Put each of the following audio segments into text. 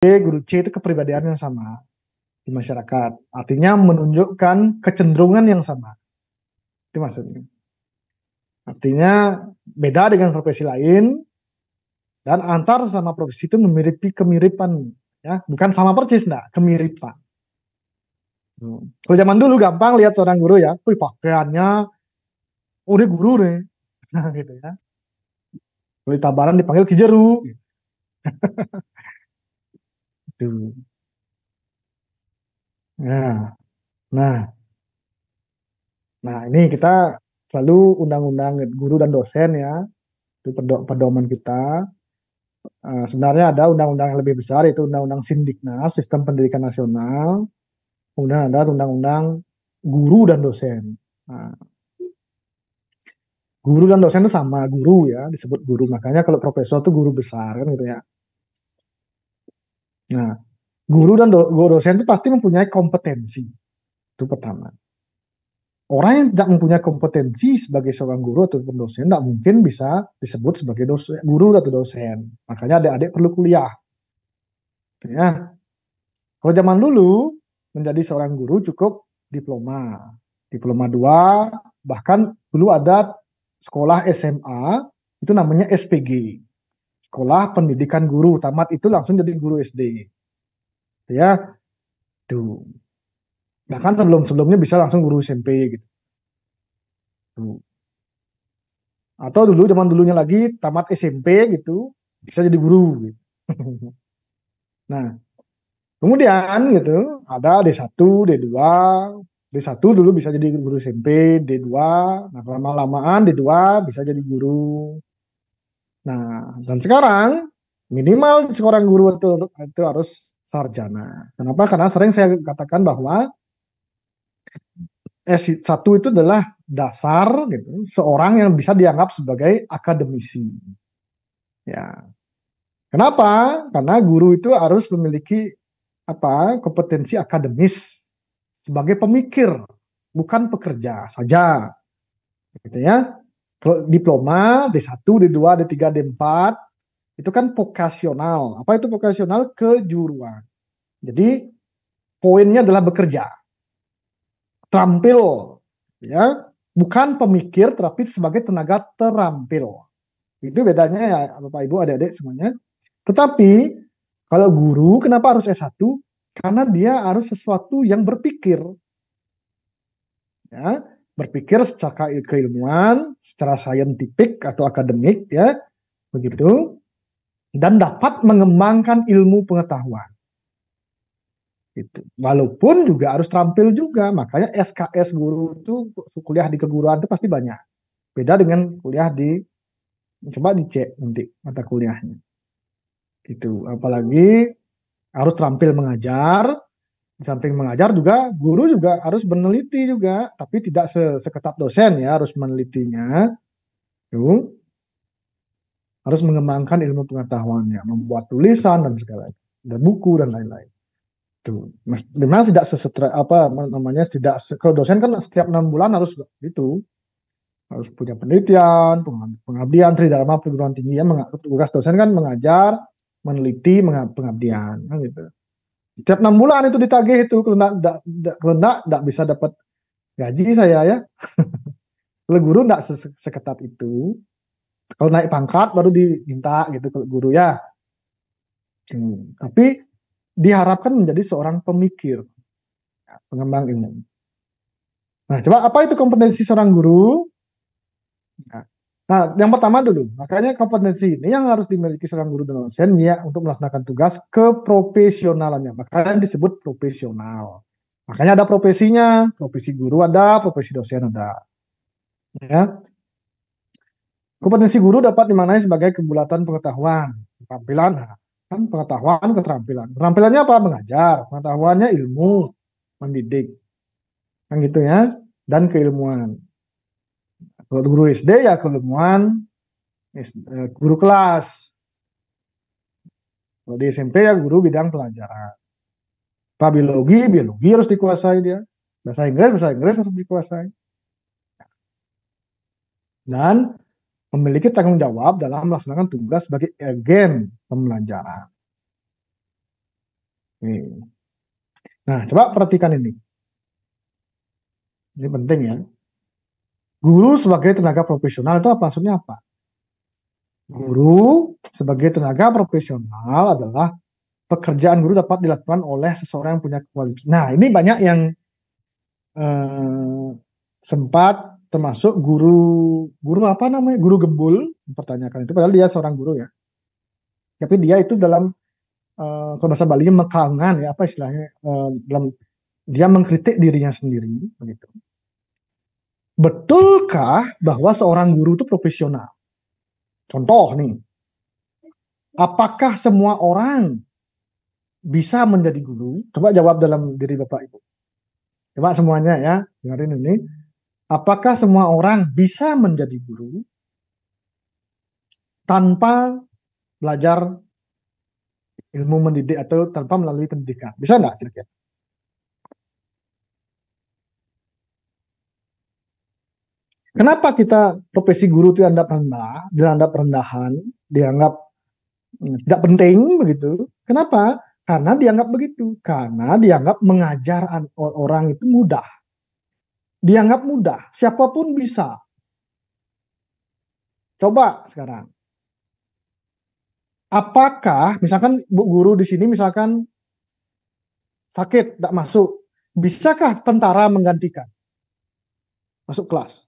C, guru C itu kepribadian yang sama di masyarakat. Artinya menunjukkan kecenderungan yang sama. Itu maksudnya. Artinya beda dengan profesi lain dan antar sama profesi itu memiliki kemiripan ya, bukan sama persis enggak, kemiripan. Hmm. Kalau zaman dulu gampang lihat seorang guru ya, wih pakaiannya oh dia guru nih. Nah, gitu ya. Kalau tabaran dipanggil kijeru. itu. Nah, nah, nah ini kita selalu undang-undang guru dan dosen ya itu pedoman kita. Uh, sebenarnya ada undang-undang yang lebih besar itu undang-undang Sindiknas Sistem Pendidikan Nasional. Kemudian ada undang-undang guru dan dosen. Nah, guru dan dosen itu sama guru ya disebut guru makanya kalau profesor itu guru besar kan gitu ya Nah, guru dan do, guru dosen itu pasti mempunyai kompetensi. Itu pertama. Orang yang tidak mempunyai kompetensi sebagai seorang guru atau dosen tidak mungkin bisa disebut sebagai dosen, guru atau dosen. Makanya adik-adik perlu kuliah. Gitu ya. Kalau zaman dulu menjadi seorang guru cukup diploma, diploma 2, bahkan dulu ada sekolah SMA itu namanya SPG sekolah pendidikan guru tamat itu langsung jadi guru SD ya tuh bahkan sebelum sebelumnya bisa langsung guru SMP gitu tuh. atau dulu zaman dulunya lagi tamat SMP gitu bisa jadi guru gitu. nah kemudian gitu ada D1 D2 D1 dulu bisa jadi guru SMP D2 nah lama-lamaan D2 bisa jadi guru Nah, dan sekarang minimal seorang guru itu, itu harus sarjana. Kenapa? Karena sering saya katakan bahwa S1 itu adalah dasar gitu, seorang yang bisa dianggap sebagai akademisi. Ya. Kenapa? Karena guru itu harus memiliki apa? kompetensi akademis sebagai pemikir, bukan pekerja saja. Gitu ya diploma D1, D2, D3, D4 itu kan vokasional. Apa itu vokasional? Kejuruan. Jadi poinnya adalah bekerja. Terampil ya, bukan pemikir tapi sebagai tenaga terampil. Itu bedanya ya Bapak Ibu adik-adik semuanya. Tetapi kalau guru kenapa harus S1? Karena dia harus sesuatu yang berpikir. Ya, berpikir secara keilmuan, secara saintifik atau akademik ya, begitu dan dapat mengembangkan ilmu pengetahuan. Itu. Walaupun juga harus terampil juga, makanya SKS guru itu kuliah di keguruan itu pasti banyak. Beda dengan kuliah di coba dicek nanti mata kuliahnya. itu Apalagi harus terampil mengajar, di samping mengajar juga guru juga harus meneliti juga tapi tidak se seketat dosen ya harus menelitinya tuh harus mengembangkan ilmu pengetahuannya membuat tulisan dan segala dan buku dan lain-lain tuh memang tidak sesetra apa namanya tidak kalau dosen kan setiap enam bulan harus itu harus punya penelitian pengabdian tridharma perguruan tinggi ya tugas dosen kan mengajar meneliti pengabdian kan gitu setiap enam bulan itu ditagih itu kalau nak tidak bisa dapat gaji saya ya kalau guru tidak seketat itu kalau naik pangkat baru diminta gitu kalau guru ya hmm. tapi diharapkan menjadi seorang pemikir pengembang ilmu nah coba apa itu kompetensi seorang guru nah, Nah, yang pertama dulu, makanya kompetensi ini yang harus dimiliki seorang guru dan dosen ya untuk melaksanakan tugas keprofesionalannya. Makanya disebut profesional. Makanya ada profesinya, profesi guru ada, profesi dosen ada. Ya. Kompetensi guru dapat dimaknai sebagai kebulatan pengetahuan, keterampilan, nah, kan pengetahuan, keterampilan. Keterampilannya apa? Mengajar, pengetahuannya ilmu, mendidik. Kan gitu ya, dan keilmuan. Kalau guru SD ya keilmuan eh, guru kelas. Kalau di SMP ya guru bidang pelajaran. Pak biologi, biologi harus dikuasai dia. Bahasa Inggris, bahasa Inggris harus dikuasai. Dan memiliki tanggung jawab dalam melaksanakan tugas sebagai agen pembelajaran. Nah, coba perhatikan ini. Ini penting ya. Guru sebagai tenaga profesional itu apa maksudnya apa? Guru sebagai tenaga profesional adalah pekerjaan guru dapat dilakukan oleh seseorang yang punya kualifikasi. Nah, ini banyak yang eh, sempat termasuk guru guru apa namanya? guru gembul mempertanyakan itu padahal dia seorang guru ya. Tapi dia itu dalam eh, kalau bahasa Bali mekangan ya apa istilahnya eh, dalam dia mengkritik dirinya sendiri begitu betulkah bahwa seorang guru itu profesional? Contoh nih, apakah semua orang bisa menjadi guru? Coba jawab dalam diri Bapak Ibu. Coba semuanya ya, dengerin ini. Apakah semua orang bisa menjadi guru tanpa belajar ilmu mendidik atau tanpa melalui pendidikan? Bisa nggak kira-kira? Kenapa kita profesi guru itu dianggap rendah, dianggap rendahan, dianggap hmm, tidak penting begitu? Kenapa? Karena dianggap begitu, karena dianggap mengajar orang itu mudah. Dianggap mudah, siapapun bisa. Coba sekarang. Apakah misalkan Bu guru di sini misalkan sakit tidak masuk, bisakah tentara menggantikan? Masuk kelas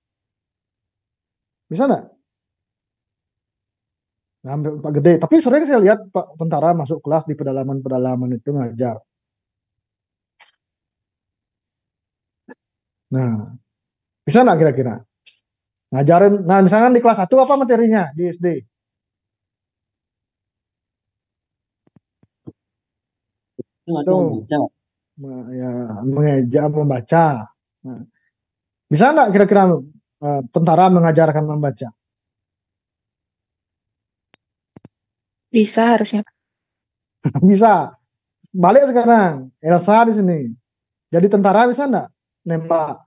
bisa nggak? Nah, Pak Gede. Tapi sore saya lihat Pak tentara masuk kelas di pedalaman-pedalaman itu ngajar. Nah, bisa nggak kira-kira? Ngajarin, nah misalkan di kelas 1 apa materinya di SD? Itu, nah, ya, mengeja, membaca. Nah, bisa nggak kira-kira Eh, tentara mengajarkan membaca? Bisa harusnya. bisa. Balik sekarang, Elsa di sini. Jadi tentara bisa enggak? Nembak.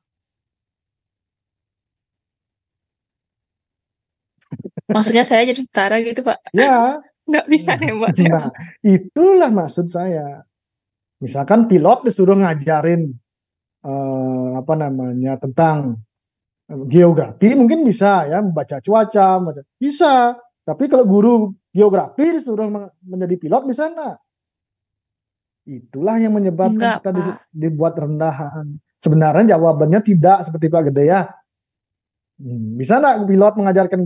Maksudnya saya jadi tentara gitu, Pak? Ya. Nggak bisa nembak. Nah, itulah maksud saya. Misalkan pilot disuruh ngajarin uh, apa namanya tentang geografi mungkin bisa ya membaca cuaca membaca bisa tapi kalau guru geografi disuruh menjadi pilot bisa enggak itulah yang menyebabkan enggak, kita Pak. dibuat rendahan sebenarnya jawabannya tidak seperti Pak Gede ya hmm, bisa enggak pilot mengajarkan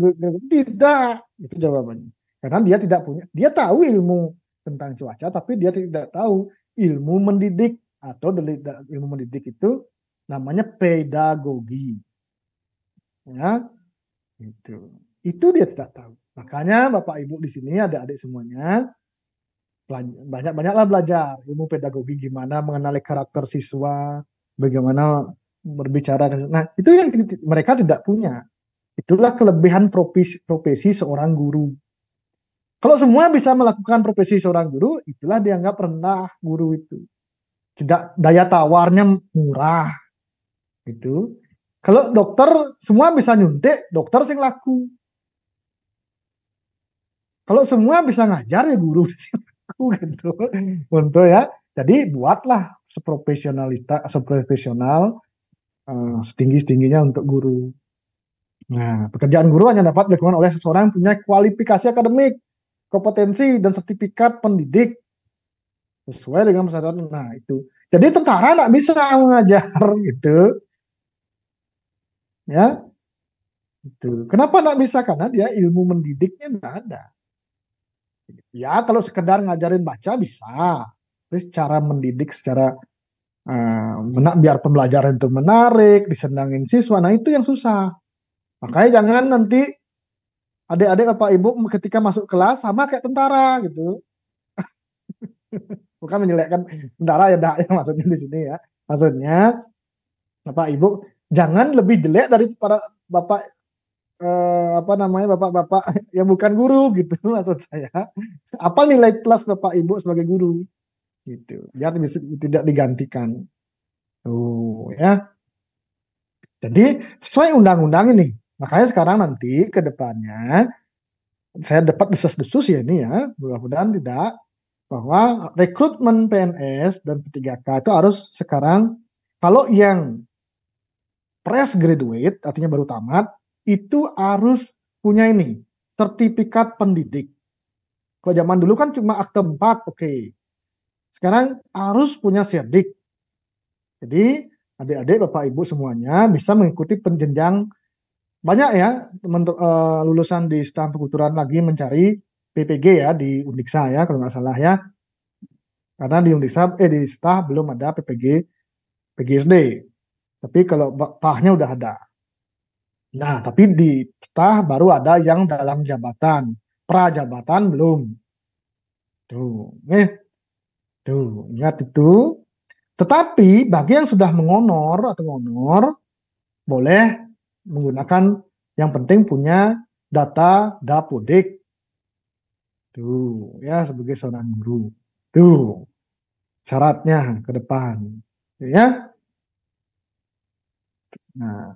tidak itu jawabannya karena dia tidak punya dia tahu ilmu tentang cuaca tapi dia tidak tahu ilmu mendidik atau ilmu mendidik itu namanya pedagogi Ya, itu. Itu dia tidak tahu. Makanya Bapak Ibu di sini ada adik semuanya banyak-banyaklah belajar ilmu pedagogi gimana mengenali karakter siswa, bagaimana berbicara. Nah, itu yang mereka tidak punya. Itulah kelebihan profesi, profesi seorang guru. Kalau semua bisa melakukan profesi seorang guru, itulah dianggap rendah guru itu. Tidak daya tawarnya murah. Itu kalau dokter semua bisa nyuntik, dokter sing laku. Kalau semua bisa ngajar ya guru sing laku gitu. Untuk ya. Jadi buatlah seprofesionalita seprofesional uh, eh, setinggi-tingginya untuk guru. Nah, pekerjaan guru hanya dapat dilakukan oleh seseorang yang punya kualifikasi akademik, kompetensi dan sertifikat pendidik sesuai dengan persyaratan. Nah, itu. Jadi tentara tidak bisa mengajar gitu. Ya. Itu. Kenapa nggak bisa? Karena dia ilmu mendidiknya nggak ada. Ya kalau sekedar ngajarin baca bisa. Terus cara mendidik secara uh, biar pembelajaran itu menarik, disenangin siswa. Nah itu yang susah. Makanya jangan nanti adik-adik apa ibu ketika masuk kelas sama kayak tentara gitu. Bukan menyelekkan tentara ya dah ya maksudnya di sini ya. Maksudnya apa Ibu jangan lebih jelek dari para bapak eh, apa namanya bapak-bapak yang bukan guru gitu maksud saya. Apa nilai plus bapak ibu sebagai guru gitu. Biar tidak digantikan. Oh ya. Jadi sesuai undang-undang ini. Makanya sekarang nanti ke depannya saya dapat desus desus ya ini ya, mudah-mudahan tidak bahwa rekrutmen PNS dan P3K itu harus sekarang kalau yang fresh graduate artinya baru tamat itu harus punya ini sertifikat pendidik. Kalau zaman dulu kan cuma akte 4, oke. Okay. Sekarang harus punya sertifikat. Jadi adik-adik, bapak ibu semuanya bisa mengikuti penjenjang banyak ya teman uh, lulusan di STAM perkulturan lagi mencari PPG ya di Undiksa ya kalau nggak salah ya. Karena di Undiksa eh di STAH belum ada PPG PGSD. Tapi kalau pahnya udah ada. Nah, tapi di petah baru ada yang dalam jabatan. Pra jabatan belum. Tuh, eh. Tuh, ingat itu. Tetapi bagi yang sudah mengonor atau mengonor, boleh menggunakan yang penting punya data dapodik. Tuh, ya sebagai seorang guru. Tuh, syaratnya ke depan. Ya, Nah,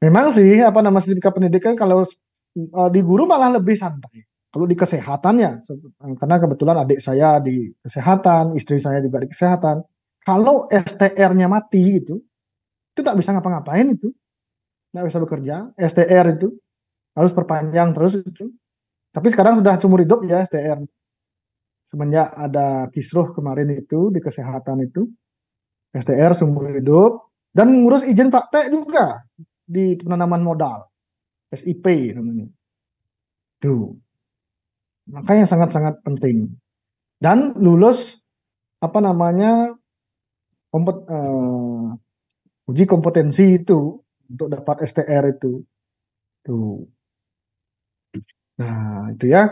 memang sih apa nama sertifikat pendidikan kalau uh, di guru malah lebih santai. Kalau di kesehatan ya eh, karena kebetulan adik saya di kesehatan, istri saya juga di kesehatan. Kalau STR-nya mati gitu, itu tak bisa ngapa-ngapain itu, nggak bisa bekerja. STR itu harus perpanjang terus itu. Tapi sekarang sudah seumur hidup ya STR. Semenjak ada kisruh kemarin itu di kesehatan itu, STR seumur hidup dan ngurus izin praktek juga di penanaman modal SIP namanya itu makanya sangat-sangat penting dan lulus apa namanya kompet, uh, uji kompetensi itu untuk dapat STR itu tuh nah itu ya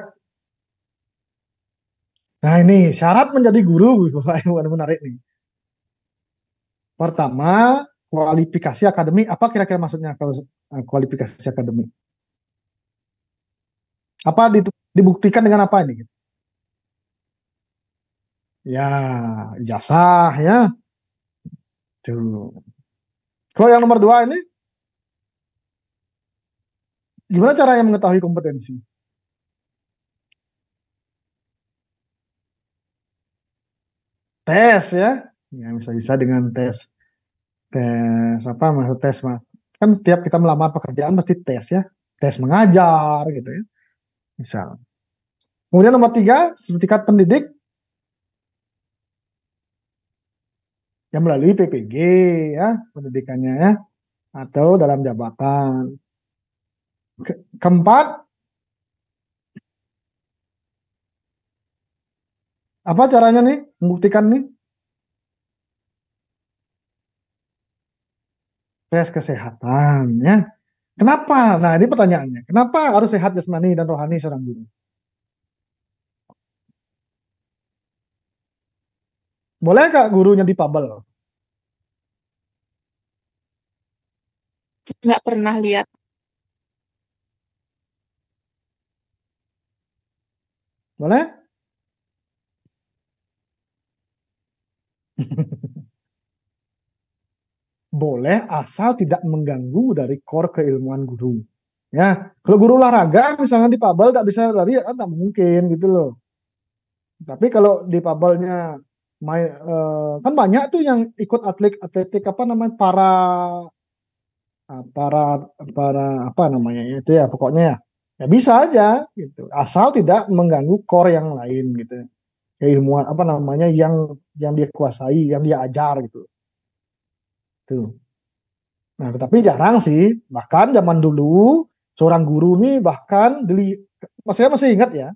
nah ini syarat menjadi guru bapak menarik nih Pertama, kualifikasi akademik. Apa kira-kira maksudnya kalau eh, kualifikasi akademik? Apa dibuktikan dengan apa ini? Ya, ijazah ya. Tuh. Kalau yang nomor dua ini, gimana cara yang mengetahui kompetensi? Tes ya, ya bisa-bisa dengan tes tes apa maksud tes mah kan setiap kita melamar pekerjaan mesti tes ya tes mengajar gitu ya misal kemudian nomor tiga sertifikat pendidik yang melalui PPG ya pendidikannya ya atau dalam jabatan Ke keempat apa caranya nih membuktikan nih tes kesehatan ya. Kenapa? Nah, ini pertanyaannya. Kenapa harus sehat jasmani dan rohani seorang guru? Boleh kak gurunya dipabel? Enggak pernah lihat. Boleh? boleh asal tidak mengganggu dari core keilmuan guru. Ya, kalau guru olahraga misalnya di Pabel tak bisa lari, ah, tak mungkin gitu loh. Tapi kalau di Pabelnya my, uh, eh, kan banyak tuh yang ikut atlet atletik apa namanya para ah, para para apa namanya itu ya pokoknya ya, ya bisa aja gitu asal tidak mengganggu core yang lain gitu keilmuan apa namanya yang yang dia kuasai yang dia ajar gitu gitu. Nah, tetapi jarang sih. Bahkan zaman dulu seorang guru nih bahkan deli, saya masih ingat ya.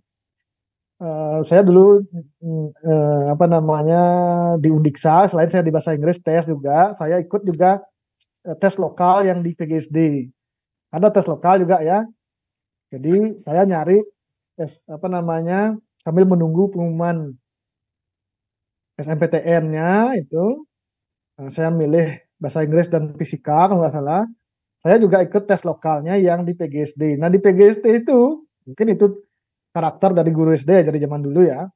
Uh, saya dulu uh, apa namanya di Undiksa selain saya di bahasa Inggris tes juga, saya ikut juga uh, tes lokal yang di PGSD. Ada tes lokal juga ya. Jadi saya nyari tes apa namanya sambil menunggu pengumuman SMPTN-nya itu saya milih bahasa Inggris dan fisika kalau nggak salah. Saya juga ikut tes lokalnya yang di PGSD. Nah di PGSD itu mungkin itu karakter dari guru SD ya, dari zaman dulu ya.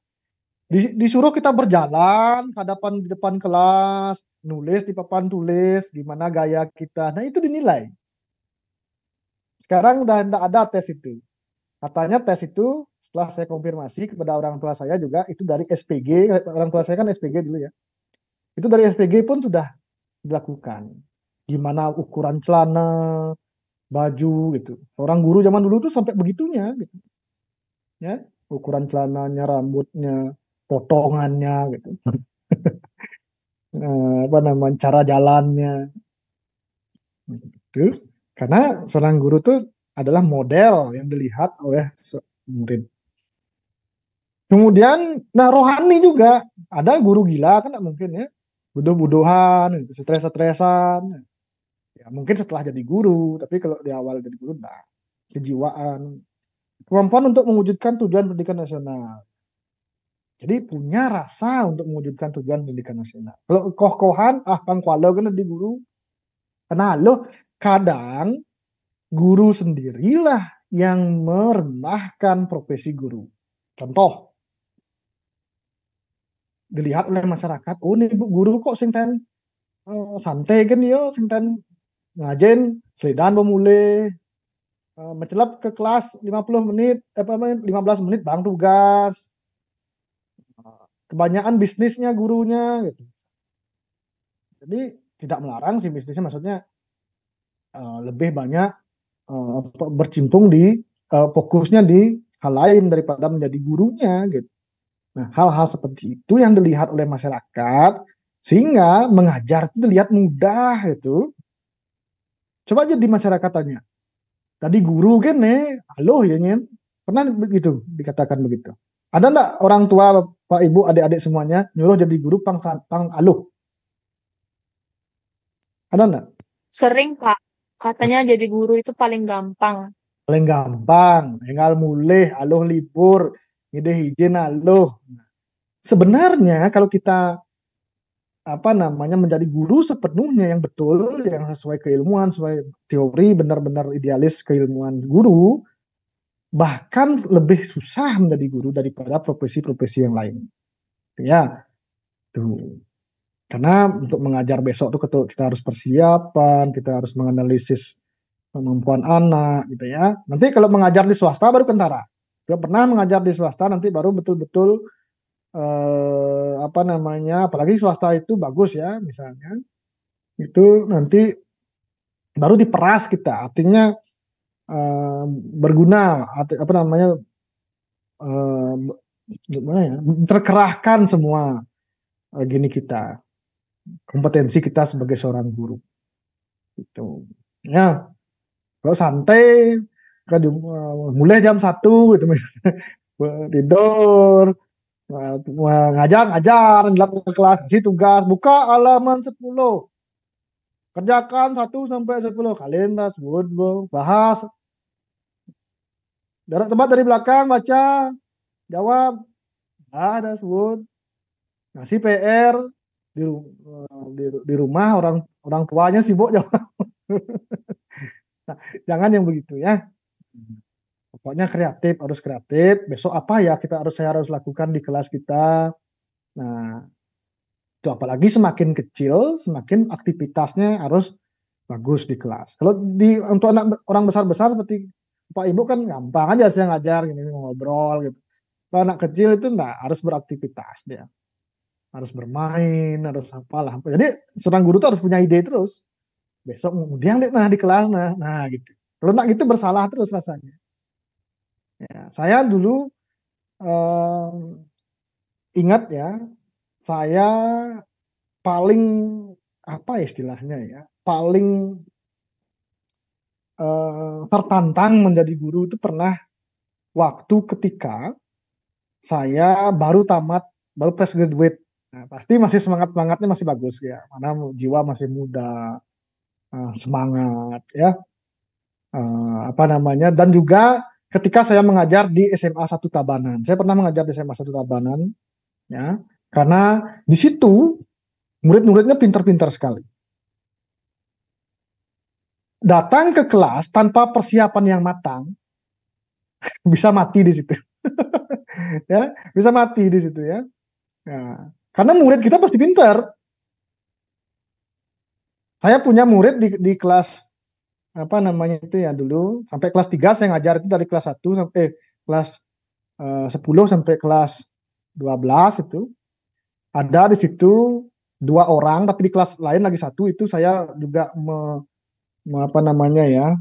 Di, disuruh kita berjalan hadapan di depan kelas, nulis di papan tulis, gimana gaya kita. Nah itu dinilai. Sekarang udah tidak ada tes itu. Katanya tes itu setelah saya konfirmasi kepada orang tua saya juga itu dari SPG orang tua saya kan SPG dulu ya itu dari SPG pun sudah dilakukan. Gimana ukuran celana, baju gitu. Orang guru zaman dulu tuh sampai begitunya gitu. Ya, ukuran celananya, rambutnya, potongannya gitu. Eh, apa namanya cara jalannya gitu karena seorang guru tuh adalah model yang dilihat oleh murid kemudian nah rohani juga ada guru gila kan mungkin ya bodoh-bodohan, gitu, stres-stresan. Ya, mungkin setelah jadi guru, tapi kalau di awal jadi guru, nah, kejiwaan. Kemampuan untuk mewujudkan tujuan pendidikan nasional. Jadi punya rasa untuk mewujudkan tujuan pendidikan nasional. Kalau koh-kohan, ah bang kualo kan di guru. Karena lo kadang guru sendirilah yang merendahkan profesi guru. Contoh, dilihat oleh masyarakat oh ini bu guru kok sinten uh, eh, santai kan yo ya, sinten ngajen selidan pemula, uh, eh, mencelup ke kelas 50 menit eh, 15 menit bang tugas kebanyakan bisnisnya gurunya gitu jadi tidak melarang si bisnisnya maksudnya uh, lebih banyak uh, bercimpung di uh, fokusnya di hal lain daripada menjadi gurunya gitu Nah, hal-hal seperti itu yang dilihat oleh masyarakat sehingga mengajar itu dilihat mudah itu. Coba aja di masyarakat tanya. Tadi guru kan nih, halo ya nyen. Pernah begitu dikatakan begitu. Ada enggak orang tua, Pak Ibu, adik-adik semuanya nyuruh jadi guru pang pang alo? Ada enggak? Sering, Pak. Katanya jadi guru itu paling gampang. Paling gampang, tinggal mulih, aloh libur, Ide nah, loh. Sebenarnya kalau kita apa namanya menjadi guru sepenuhnya yang betul yang sesuai keilmuan sesuai teori benar-benar idealis keilmuan guru bahkan lebih susah menjadi guru daripada profesi-profesi yang lain ya tuh karena untuk mengajar besok tuh kita harus persiapan kita harus menganalisis kemampuan anak gitu ya nanti kalau mengajar di swasta baru kentara dia pernah mengajar di swasta nanti baru betul-betul eh, apa namanya, apalagi swasta itu bagus ya misalnya. Itu nanti baru diperas kita, artinya eh, berguna arti, apa namanya eh, gimana ya? terkerahkan semua eh, gini kita kompetensi kita sebagai seorang guru. Itu. Ya. Kalau santai kadang eh, mulai jam satu gitu tidur eh, ngajar ngajar dilakukan kelas si tugas buka halaman sepuluh, kerjakan satu sampai 10 kalender sebut bahas dari tempat dari belakang baca jawab ah ada sebut ngasih PR di, eh, di, di rumah orang orang tuanya sibuk jawab nah, jangan yang begitu ya Pokoknya kreatif, harus kreatif. Besok apa ya kita harus saya harus lakukan di kelas kita. Nah, itu apalagi semakin kecil, semakin aktivitasnya harus bagus di kelas. Kalau di untuk anak orang besar-besar seperti Pak Ibu kan gampang aja saya ngajar gini ngobrol gitu. Kalau anak kecil itu enggak harus beraktivitas dia. Harus bermain, harus apalah. Jadi seorang guru tuh harus punya ide terus. Besok dia ngeliat nah di kelas nah, nah gitu. Lemak itu bersalah terus rasanya. Ya, saya dulu eh, ingat ya, saya paling apa istilahnya ya, paling eh, tertantang menjadi guru itu pernah waktu ketika saya baru tamat, baru fresh graduate. Nah, pasti masih semangat semangatnya masih bagus ya, mana jiwa masih muda, eh, semangat ya uh, apa namanya dan juga ketika saya mengajar di SMA 1 Tabanan. Saya pernah mengajar di SMA 1 Tabanan ya, karena di situ murid-muridnya pintar-pintar sekali. Datang ke kelas tanpa persiapan yang matang bisa mati di situ. ya, bisa mati di situ ya. ya. karena murid kita pasti pintar. Saya punya murid di, di kelas apa namanya itu ya dulu sampai kelas 3 saya ngajar itu dari kelas 1 sampai eh, kelas eh, 10 sampai kelas 12 itu ada di situ dua orang tapi di kelas lain lagi satu itu saya juga me, me apa namanya ya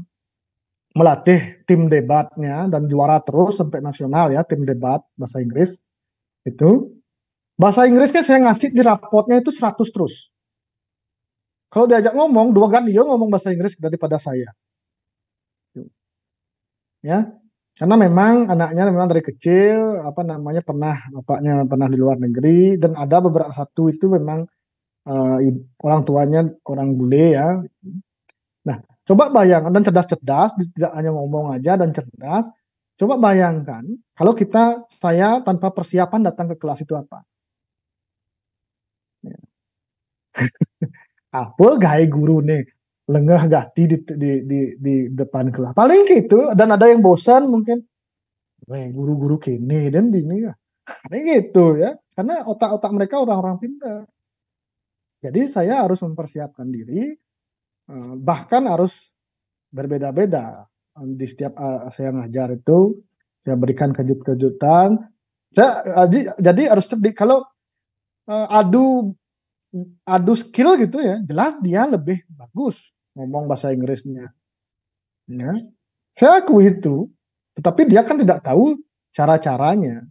melatih tim debatnya dan juara terus sampai nasional ya tim debat bahasa Inggris itu bahasa Inggrisnya saya ngasih di rapotnya itu 100 terus kalau diajak ngomong, dua kali dia ngomong bahasa Inggris daripada saya. Ya, karena memang anaknya memang dari kecil apa namanya pernah bapaknya pernah di luar negeri dan ada beberapa satu itu memang uh, orang tuanya orang bule ya. Nah, coba bayangkan dan cerdas-cerdas tidak hanya ngomong aja dan cerdas. Coba bayangkan kalau kita saya tanpa persiapan datang ke kelas itu apa? Ya. apa gaya guru nih lengah gati di, di, di, di depan kelas paling gitu dan ada yang bosan mungkin guru-guru kini dan ini ya ini gitu ya karena otak-otak mereka orang-orang pintar jadi saya harus mempersiapkan diri eh, bahkan harus berbeda-beda di setiap eh, saya ngajar itu saya berikan kejut-kejutan saya jadi, eh, jadi harus cerdik kalau adu adu skill gitu ya, jelas dia lebih bagus ngomong bahasa Inggrisnya. Ya. Saya akui itu, tetapi dia kan tidak tahu cara-caranya.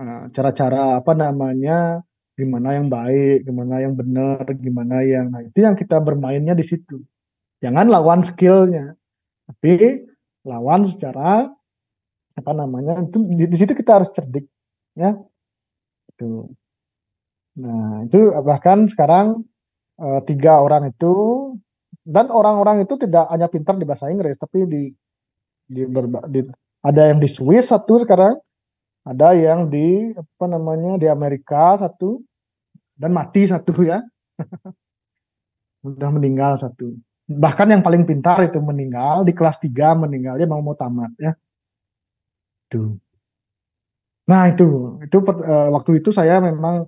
Nah, cara-cara apa namanya, gimana yang baik, gimana yang benar, gimana yang nah itu yang kita bermainnya di situ. Jangan lawan skillnya, tapi lawan secara apa namanya itu di, di situ kita harus cerdik ya itu Nah, itu bahkan sekarang e, tiga orang itu dan orang-orang itu tidak hanya pintar di bahasa Inggris, tapi di di, berba, di ada yang di Swiss satu sekarang, ada yang di apa namanya di Amerika satu dan mati satu ya. Sudah meninggal satu. Bahkan yang paling pintar itu meninggal di kelas 3 dia mau mau tamat ya. Tuh. Nah, itu itu uh, waktu itu saya memang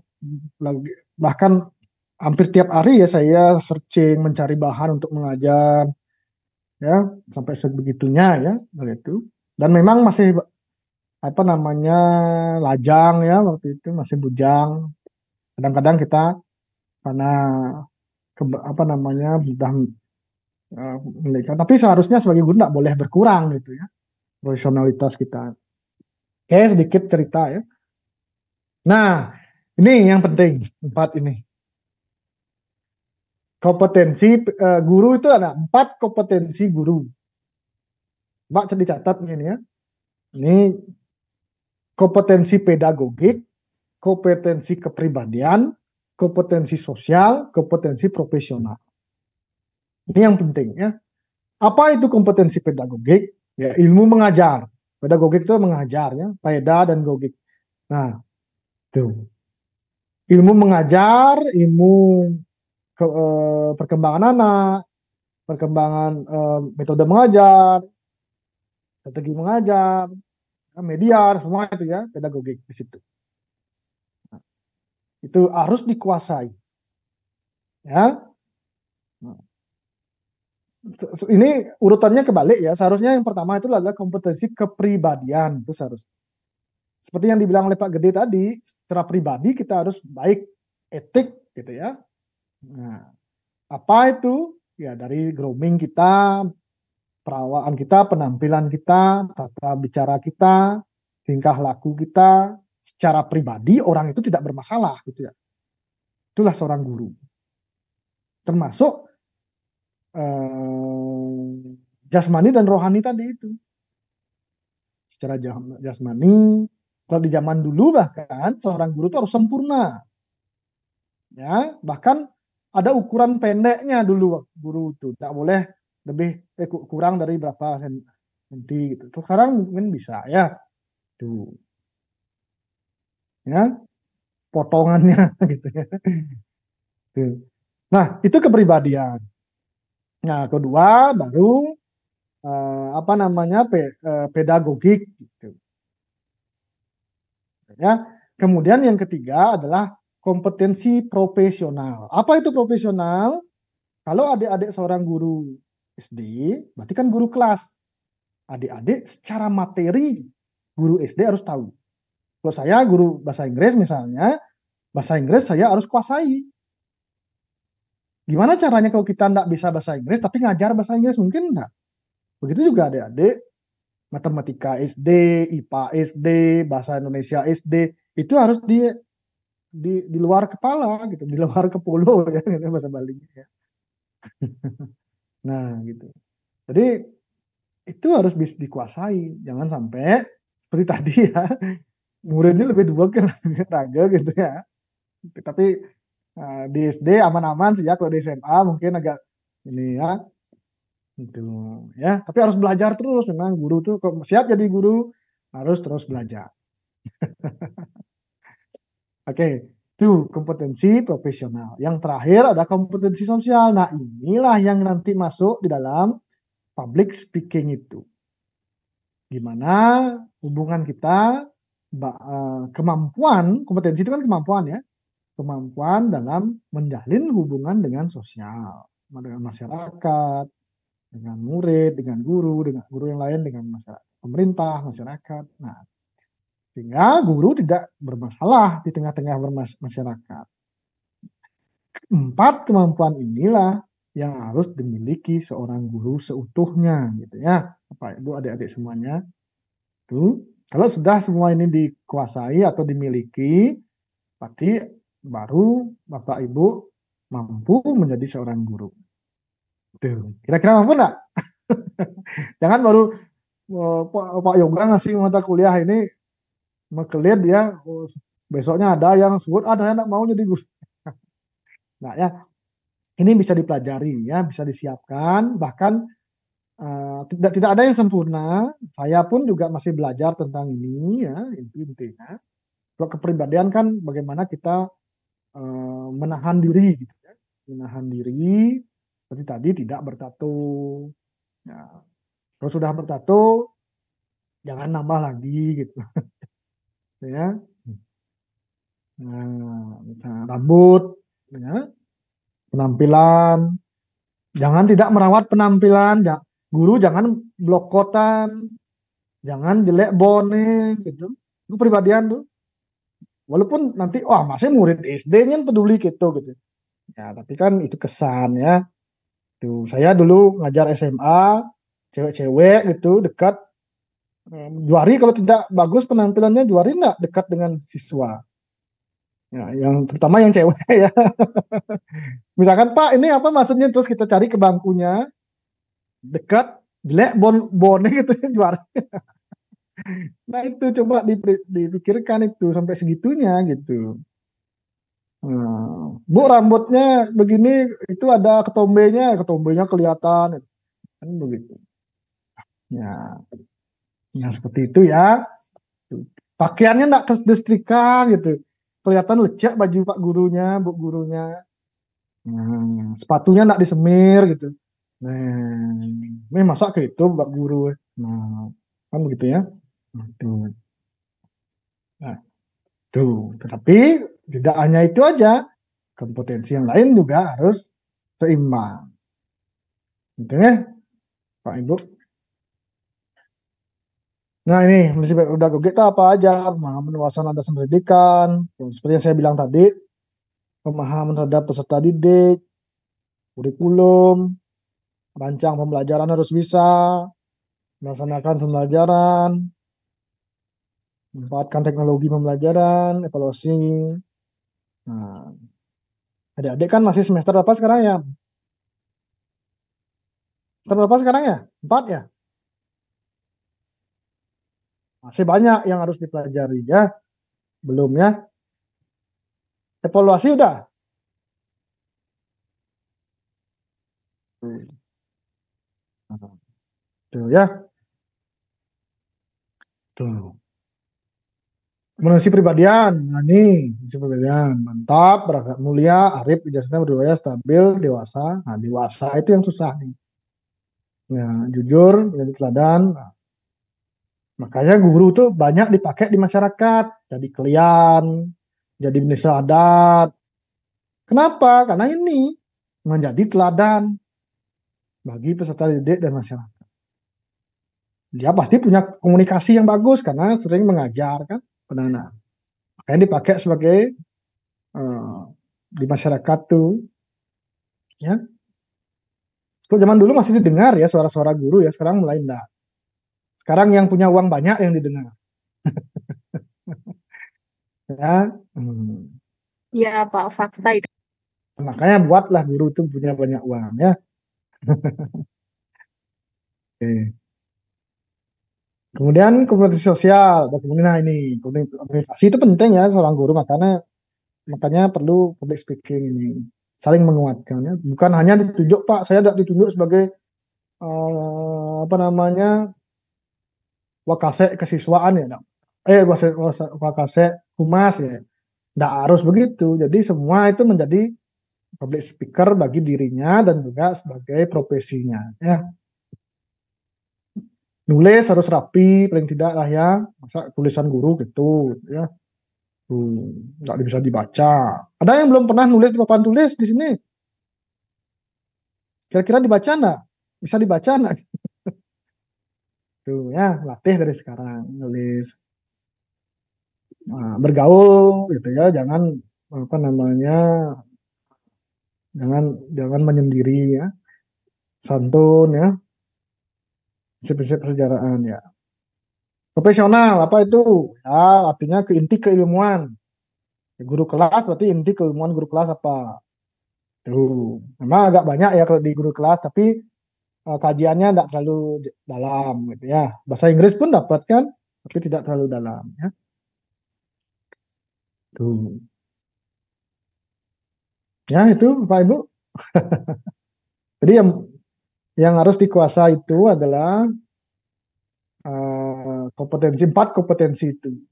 bahkan hampir tiap hari ya saya searching mencari bahan untuk mengajar ya sampai sebegitunya ya begitu dan memang masih apa namanya lajang ya waktu itu masih bujang kadang-kadang kita karena ke, apa namanya sudah uh, ya, mereka tapi seharusnya sebagai guru tidak boleh berkurang gitu ya profesionalitas kita oke sedikit cerita ya nah ini yang penting, empat ini. Kompetensi uh, guru itu ada empat kompetensi guru. Mbak sedih catat ini ya. Ini kompetensi pedagogik, kompetensi kepribadian, kompetensi sosial, kompetensi profesional. Ini yang penting ya. Apa itu kompetensi pedagogik? Ya, ilmu mengajar. Pedagogik itu mengajarnya, peda dan gogik. Nah, tuh ilmu mengajar, ilmu ke, uh, perkembangan anak, perkembangan uh, metode mengajar, strategi mengajar, media, semua itu ya pedagogik di situ. Nah, itu harus dikuasai. Ya. Nah, ini urutannya kebalik ya. Seharusnya yang pertama itu adalah kompetensi kepribadian itu seharusnya seperti yang dibilang oleh Pak Gede tadi, secara pribadi kita harus baik etik gitu ya. Nah, apa itu? Ya dari grooming kita, perawaan kita, penampilan kita, tata bicara kita, tingkah laku kita, secara pribadi orang itu tidak bermasalah gitu ya. Itulah seorang guru. Termasuk eh, jasmani dan rohani tadi itu. Secara jasmani, kalau di zaman dulu bahkan seorang guru itu harus sempurna. Ya, bahkan ada ukuran pendeknya dulu guru itu tidak boleh lebih eh, kurang dari berapa senti gitu. sekarang mungkin bisa ya. Tuh. Ya. Potongannya gitu ya. Tuh. Nah, itu kepribadian. Nah, kedua baru uh, apa namanya pe, uh, pedagogik gitu. Ya. Kemudian yang ketiga adalah kompetensi profesional. Apa itu profesional? Kalau adik-adik seorang guru SD, berarti kan guru kelas. Adik-adik secara materi guru SD harus tahu. Kalau saya guru bahasa Inggris misalnya, bahasa Inggris saya harus kuasai. Gimana caranya kalau kita tidak bisa bahasa Inggris tapi ngajar bahasa Inggris mungkin enggak? Begitu juga adik-adik matematika SD, IPA SD, bahasa Indonesia SD itu harus di di di luar kepala gitu, di luar kepolo ya gitu, bahasa Bali ya. nah, gitu. Jadi itu harus bisa dikuasai, jangan sampai seperti tadi ya muridnya lebih dua ke raga gitu ya tapi eh, di SD aman-aman sih ya kalau di SMA mungkin agak ini ya gitu ya tapi harus belajar terus memang guru tuh kalau siap jadi guru harus terus belajar oke okay. itu kompetensi profesional yang terakhir ada kompetensi sosial nah inilah yang nanti masuk di dalam public speaking itu gimana hubungan kita eh, kemampuan kompetensi itu kan kemampuan ya kemampuan dalam menjalin hubungan dengan sosial dengan masyarakat dengan murid, dengan guru, dengan guru yang lain, dengan masyarakat, pemerintah, masyarakat. Nah, sehingga guru tidak bermasalah di tengah-tengah masyarakat. Empat kemampuan inilah yang harus dimiliki seorang guru seutuhnya, gitu ya, Apa Ibu, adik-adik semuanya. Itu kalau sudah semua ini dikuasai atau dimiliki, berarti baru Bapak Ibu mampu menjadi seorang guru. Tuh, kira-kira mampu nggak? Jangan baru eh, Pak, Yoga ngasih mata kuliah ini mau dia oh, besoknya ada yang sebut ada yang mau jadi guru. nah ya ini bisa dipelajari ya bisa disiapkan bahkan uh, tidak tidak ada yang sempurna saya pun juga masih belajar tentang ini ya inti intinya kalau kepribadian kan bagaimana kita uh, menahan diri gitu ya menahan diri seperti tadi tidak bertato. Nah, kalau sudah bertato, jangan nambah lagi gitu. ya. Nah, rambut, ya. penampilan, jangan tidak merawat penampilan, guru jangan blokotan, jangan jelek bone gitu. Itu pribadian tuh. Walaupun nanti wah masih murid SD ingin peduli gitu gitu. Ya, tapi kan itu kesan ya gitu. saya dulu ngajar SMA, cewek-cewek gitu, dekat. Juari kalau tidak bagus penampilannya, Juari enggak dekat dengan siswa. Ya, yang terutama yang cewek ya. Misalkan Pak, ini apa maksudnya? Terus kita cari ke bangkunya, dekat, jelek, bon bone gitu juara. nah itu coba dipikirkan itu sampai segitunya gitu. Hmm. Bu rambutnya begini itu ada ketombenya, ketombenya kelihatan. Kan begitu. Ya. Ya seperti itu ya. Pakaiannya enggak kesetrika gitu. Kelihatan lecek baju Pak gurunya, Bu gurunya. Hmm. sepatunya enggak disemir gitu. Nah, ini eh, masa ke itu Pak guru. Nah, kan begitu ya. Nah, tuh. Nah, tuh. Tetapi tidak hanya itu aja, kompetensi yang lain juga harus seimbang. Gitu ya, Pak Ibu. Nah ini mesti udah kita apa aja pemahaman wawasan atas pendidikan, seperti yang saya bilang tadi, pemahaman terhadap peserta didik, kurikulum, rancang pembelajaran harus bisa, melaksanakan pembelajaran, memanfaatkan teknologi pembelajaran, evaluasi, Nah, adik-adik kan masih semester berapa sekarang ya? Semester berapa sekarang ya? Empat ya? Masih banyak yang harus dipelajari ya. Belum ya? Evaluasi udah? Hmm. Tuh ya. Tuh. Kemudian si pribadian, nah ini si pribadian, mantap, berangkat mulia, arif, ijazahnya berwibawa, stabil, dewasa. Nah, dewasa itu yang susah nih. Ya, jujur, menjadi teladan. Nah, makanya guru tuh banyak dipakai di masyarakat, jadi kalian, jadi Indonesia adat. Kenapa? Karena ini menjadi teladan bagi peserta didik dan masyarakat. Dia pasti punya komunikasi yang bagus karena sering mengajar kan penanam. Makanya dipakai sebagai uh, di masyarakat tuh, ya. Kalau zaman dulu masih didengar ya suara-suara guru ya, sekarang mulai enggak. Sekarang yang punya uang banyak yang didengar. ya. Hmm. Iya, Pak, fakta itu. Makanya buatlah guru itu punya banyak uang ya. Oke. Okay. Kemudian komunikasi sosial, kemudian nah ini komunikasi itu penting ya seorang guru makanya makanya perlu public speaking ini saling menguatkan ya. Bukan hanya ditunjuk Pak, saya tidak ditunjuk sebagai uh, apa namanya wakasek kesiswaan ya, eh wakasek humas ya, tidak harus begitu. Jadi semua itu menjadi public speaker bagi dirinya dan juga sebagai profesinya ya nulis harus rapi paling tidak lah ya masa tulisan guru gitu ya hmm, nggak hmm, bisa dibaca ada yang belum pernah nulis di papan tulis di sini kira-kira dibaca nggak bisa dibaca nggak tuh ya latih dari sekarang nulis nah, bergaul gitu ya jangan apa namanya jangan jangan menyendiri ya santun ya prinsip-prinsip kesejarahan ya. Profesional apa itu? Ya, artinya ke inti keilmuan. Guru kelas berarti inti keilmuan guru kelas apa? Tuh, memang agak banyak ya kalau di guru kelas, tapi uh, kajiannya tidak terlalu dalam gitu ya. Bahasa Inggris pun dapat kan, tapi tidak terlalu dalam ya. Tuh. Ya itu Pak Ibu. Jadi yang yang harus dikuasai itu adalah uh, kompetensi empat kompetensi itu